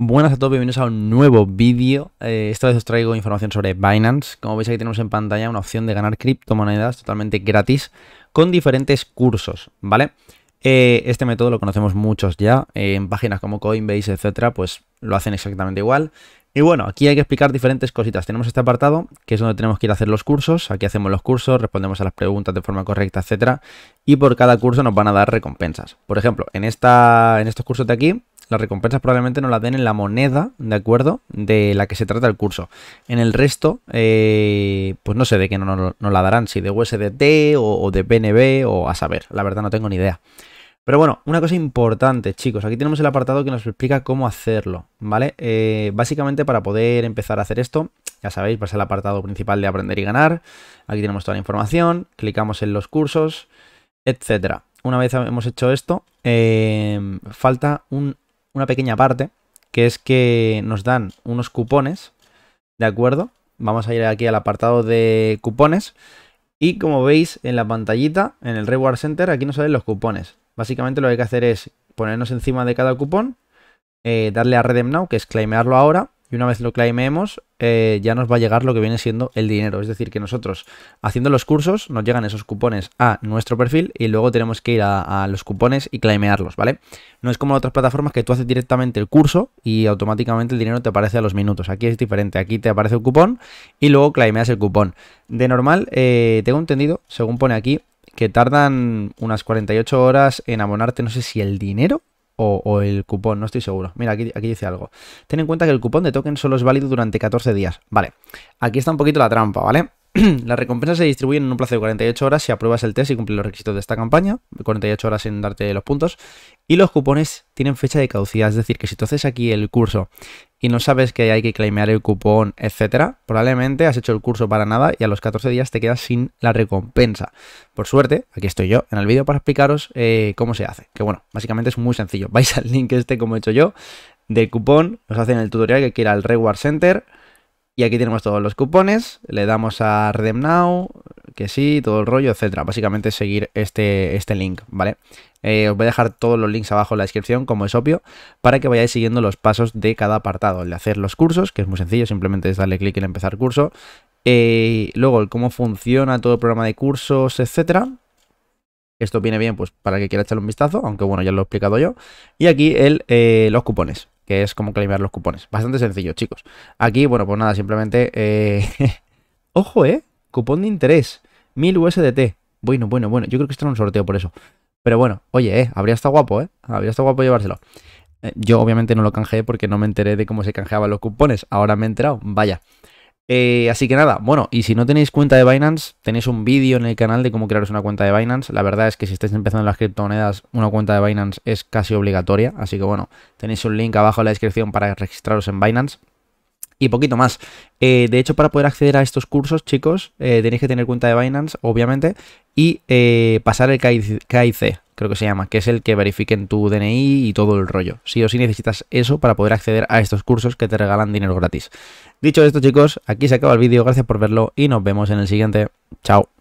Buenas a todos, bienvenidos a un nuevo vídeo. Eh, esta vez os traigo información sobre Binance. Como veis aquí tenemos en pantalla una opción de ganar criptomonedas totalmente gratis con diferentes cursos, ¿vale? Eh, este método lo conocemos muchos ya, eh, en páginas como Coinbase, etcétera, pues lo hacen exactamente igual. Y bueno, aquí hay que explicar diferentes cositas. Tenemos este apartado, que es donde tenemos que ir a hacer los cursos. Aquí hacemos los cursos, respondemos a las preguntas de forma correcta, etcétera. Y por cada curso nos van a dar recompensas. Por ejemplo, en, esta, en estos cursos de aquí las recompensas probablemente nos las den en la moneda, ¿de acuerdo? De la que se trata el curso. En el resto, eh, pues no sé de qué nos no, la darán, si de USDT o, de BNB o a saber, la verdad no tengo ni idea. Pero bueno, una cosa importante, chicos, aquí tenemos el apartado que nos explica cómo hacerlo, ¿vale? Eh, básicamente para poder empezar a hacer esto, ya sabéis, va a ser el apartado principal de aprender y ganar, aquí tenemos toda la información, clicamos en los cursos, etcétera. Una vez hemos hecho esto, eh, falta un una pequeña parte, que es que nos dan unos cupones, ¿de acuerdo? Vamos a ir aquí al apartado de cupones. Y como veis en la pantallita, en el Reward Center, aquí nos salen los cupones. Básicamente lo que hay que hacer es ponernos encima de cada cupón, eh, darle a Redem Now, que es claimearlo ahora, y una vez lo claimemos, eh, ya nos va a llegar lo que viene siendo el dinero. Es decir, que nosotros haciendo los cursos nos llegan esos cupones a nuestro perfil y luego tenemos que ir a, los cupones y claimearlos, ¿vale? No es como otras plataformas que tú haces directamente el curso y automáticamente el dinero te aparece a los minutos. Aquí es diferente, aquí te aparece el cupón y luego claimeas el cupón. De normal, eh, tengo entendido, según pone aquí, que tardan unas 48 horas en abonarte, no sé si el dinero o, el cupón, no estoy seguro. Mira, aquí, aquí dice algo. Ten en cuenta que el cupón de token solo es válido durante 14 días. Vale, aquí está un poquito la trampa, ¿vale? Las recompensas se distribuyen en un plazo de 48 horas si apruebas el test y cumples los requisitos de esta campaña, 48 horas sin darte los puntos, y los cupones tienen fecha de caducidad, es decir, que si tú haces aquí el curso y no sabes que hay que claimear el cupón, etcétera, probablemente has hecho el curso para nada y a los 14 días te quedas sin la recompensa. Por suerte, aquí estoy yo en el vídeo para explicaros eh, cómo se hace. Que bueno, básicamente es muy sencillo. Vais al link este como he hecho yo del cupón, os hacen el tutorial que quiera al Reward Center y aquí tenemos todos los cupones. Le damos a Redem Now, que sí, todo el rollo, etcétera. Básicamente seguir este, este link, ¿vale? Eh, os voy a dejar todos los links abajo en la descripción, como es obvio, para que vayáis siguiendo los pasos de cada apartado. El de hacer los cursos, que es muy sencillo, simplemente es darle clic en empezar curso. Eh, luego, el cómo funciona todo el programa de cursos, etcétera. Esto viene bien pues para que quiera echarle un vistazo, aunque bueno, ya lo he explicado yo. Y aquí el, eh, los cupones, que es como calibrar los cupones. Bastante sencillo, chicos. Aquí, bueno, pues nada, simplemente... ¡Ojo, eh! Cupón de interés. 1000 USDT. Bueno, bueno, bueno. Yo creo que esto en un sorteo por eso. Pero bueno, oye, eh, habría estado guapo, ¿eh? Habría estado guapo llevárselo. Eh, yo obviamente no lo canjeé porque no me enteré de cómo se canjeaban los cupones. Ahora me he enterado. Vaya. Eh, así que nada, bueno, y si no tenéis cuenta de Binance, tenéis un vídeo en el canal de cómo crearos una cuenta de Binance. La verdad es que si estáis empezando las criptomonedas, una cuenta de Binance es casi obligatoria. Así que bueno, tenéis un link abajo en la descripción para registraros en Binance y poquito más. Eh, de hecho, para poder acceder a estos cursos, chicos, eh, tenéis que tener cuenta de Binance, obviamente, y eh, pasar el KIC, creo que se llama, que es el que verifiquen tu DNI y todo el rollo. Sí o sí necesitas eso para poder acceder a estos cursos que te regalan dinero gratis. Dicho esto, chicos, aquí se acaba el vídeo. Gracias por verlo y nos vemos en el siguiente. Chao.